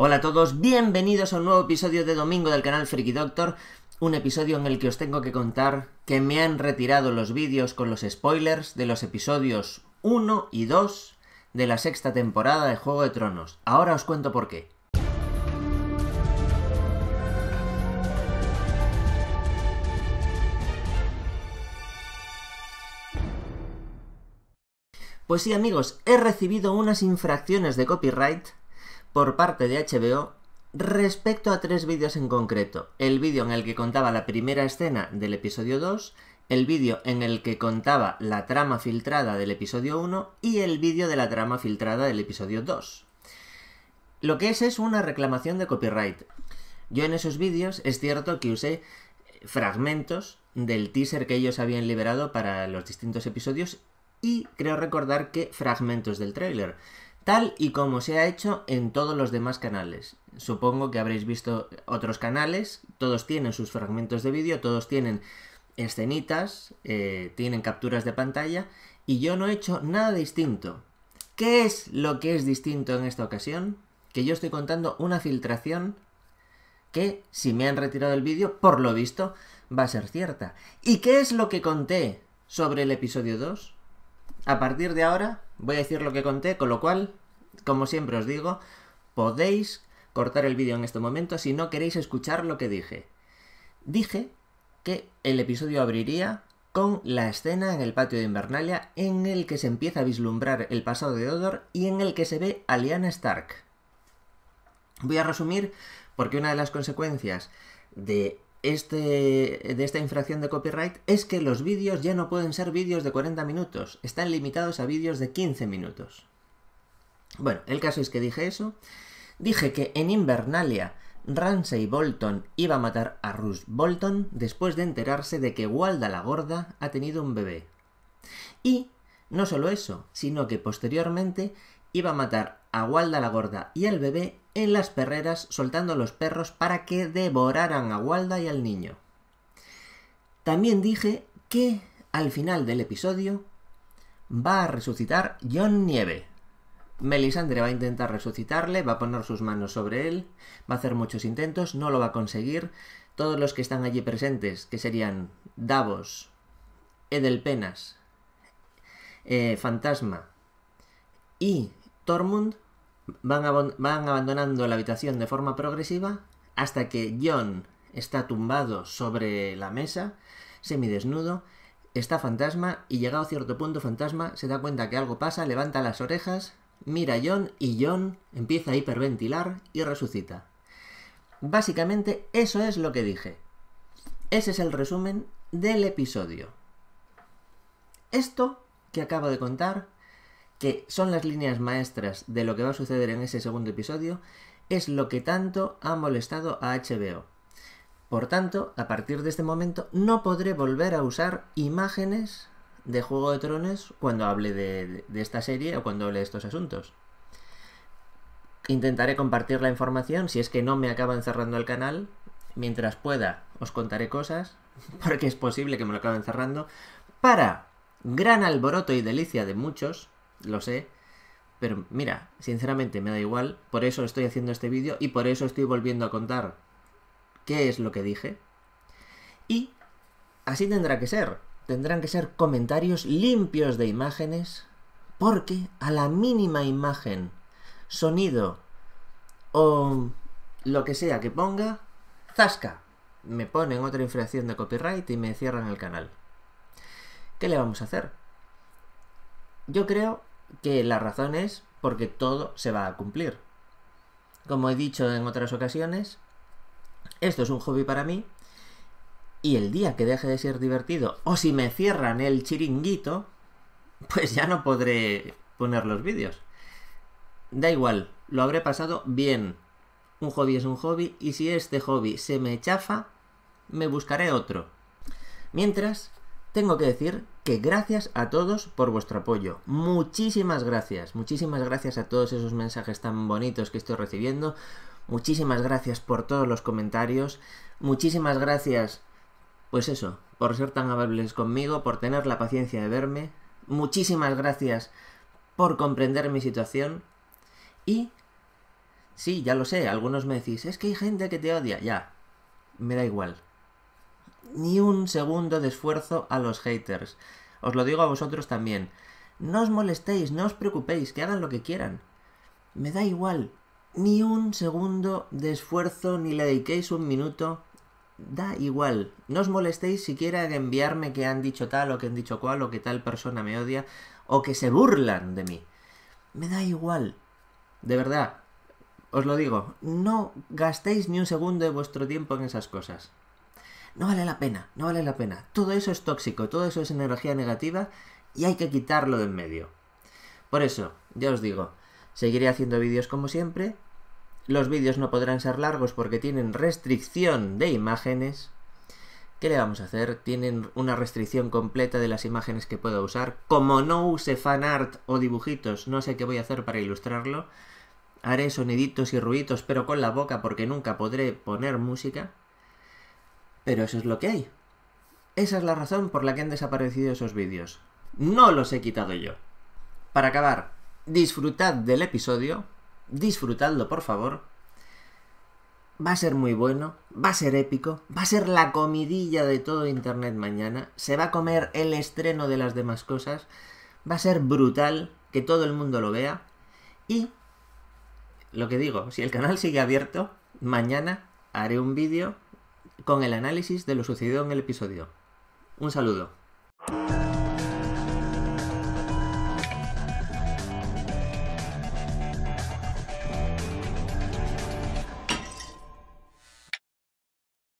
Hola a todos, bienvenidos a un nuevo episodio de domingo del canal Freaky Doctor, un episodio en el que os tengo que contar que me han retirado los vídeos con los spoilers de los episodios 1 y 2 de la sexta temporada de Juego de Tronos. Ahora os cuento por qué. Pues sí amigos, he recibido unas infracciones de copyright por parte de HBO respecto a tres vídeos en concreto. El vídeo en el que contaba la primera escena del episodio 2, el vídeo en el que contaba la trama filtrada del episodio 1 y el vídeo de la trama filtrada del episodio 2. Lo que es es una reclamación de copyright. Yo en esos vídeos es cierto que usé fragmentos del teaser que ellos habían liberado para los distintos episodios y creo recordar que fragmentos del tráiler tal y como se ha hecho en todos los demás canales. Supongo que habréis visto otros canales, todos tienen sus fragmentos de vídeo, todos tienen escenitas, eh, tienen capturas de pantalla y yo no he hecho nada distinto. ¿Qué es lo que es distinto en esta ocasión? Que yo estoy contando una filtración que, si me han retirado el vídeo, por lo visto, va a ser cierta. ¿Y qué es lo que conté sobre el episodio 2? a partir de ahora voy a decir lo que conté, con lo cual, como siempre os digo, podéis cortar el vídeo en este momento si no queréis escuchar lo que dije. Dije que el episodio abriría con la escena en el patio de Invernalia en el que se empieza a vislumbrar el pasado de Odor y en el que se ve a Lyanna Stark. Voy a resumir porque una de las consecuencias de este, de esta infracción de copyright es que los vídeos ya no pueden ser vídeos de 40 minutos, están limitados a vídeos de 15 minutos. Bueno, el caso es que dije eso. Dije que en Invernalia Ramsey Bolton iba a matar a Rush Bolton después de enterarse de que Walda la Gorda ha tenido un bebé. Y no solo eso, sino que posteriormente iba a matar a Walda la gorda y al bebé en las perreras soltando los perros para que devoraran a Walda y al niño. También dije que al final del episodio va a resucitar John Nieve. Melisandre va a intentar resucitarle, va a poner sus manos sobre él, va a hacer muchos intentos, no lo va a conseguir. Todos los que están allí presentes, que serían Davos, Edelpenas, eh, Fantasma y Tormund van, van abandonando la habitación de forma progresiva hasta que John está tumbado sobre la mesa, semidesnudo, está fantasma y llegado a cierto punto fantasma se da cuenta que algo pasa, levanta las orejas, mira a John y John empieza a hiperventilar y resucita. Básicamente eso es lo que dije. Ese es el resumen del episodio. Esto que acabo de contar que son las líneas maestras de lo que va a suceder en ese segundo episodio, es lo que tanto ha molestado a HBO. Por tanto, a partir de este momento no podré volver a usar imágenes de Juego de Tronos cuando hable de, de esta serie o cuando hable de estos asuntos. Intentaré compartir la información si es que no me acaban cerrando el canal. Mientras pueda, os contaré cosas, porque es posible que me lo acaben cerrando, para gran alboroto y delicia de muchos, lo sé. Pero mira, sinceramente me da igual, por eso estoy haciendo este vídeo y por eso estoy volviendo a contar qué es lo que dije. Y así tendrá que ser. Tendrán que ser comentarios limpios de imágenes porque a la mínima imagen, sonido o lo que sea que ponga, zasca, me ponen otra infracción de copyright y me cierran el canal. ¿Qué le vamos a hacer? Yo creo que la razón es porque todo se va a cumplir. Como he dicho en otras ocasiones, esto es un hobby para mí y el día que deje de ser divertido o si me cierran el chiringuito, pues ya no podré poner los vídeos. Da igual, lo habré pasado bien. Un hobby es un hobby y si este hobby se me chafa, me buscaré otro. Mientras, tengo que decir que gracias a todos por vuestro apoyo. Muchísimas gracias, muchísimas gracias a todos esos mensajes tan bonitos que estoy recibiendo. Muchísimas gracias por todos los comentarios. Muchísimas gracias, pues eso, por ser tan amables conmigo, por tener la paciencia de verme. Muchísimas gracias por comprender mi situación. Y... Sí, ya lo sé, algunos me decís, es que hay gente que te odia, ya. Me da igual, ni un segundo de esfuerzo a los haters. Os lo digo a vosotros también. No os molestéis, no os preocupéis, que hagan lo que quieran. Me da igual. Ni un segundo de esfuerzo, ni le dediquéis un minuto. Da igual. No os molestéis siquiera de enviarme que han dicho tal o que han dicho cual o que tal persona me odia o que se burlan de mí. Me da igual. De verdad. Os lo digo. No gastéis ni un segundo de vuestro tiempo en esas cosas no vale la pena, no vale la pena. Todo eso es tóxico, todo eso es energía negativa y hay que quitarlo de en medio. Por eso, ya os digo, seguiré haciendo vídeos como siempre. Los vídeos no podrán ser largos porque tienen restricción de imágenes. ¿Qué le vamos a hacer? Tienen una restricción completa de las imágenes que puedo usar. Como no use fanart o dibujitos, no sé qué voy a hacer para ilustrarlo. Haré soniditos y ruidos, pero con la boca porque nunca podré poner música. Pero eso es lo que hay. Esa es la razón por la que han desaparecido esos vídeos. No los he quitado yo. Para acabar, disfrutad del episodio, disfrutadlo por favor. Va a ser muy bueno, va a ser épico, va a ser la comidilla de todo Internet mañana, se va a comer el estreno de las demás cosas, va a ser brutal que todo el mundo lo vea y, lo que digo, si el canal sigue abierto, mañana haré un vídeo con el análisis de lo sucedido en el episodio. Un saludo.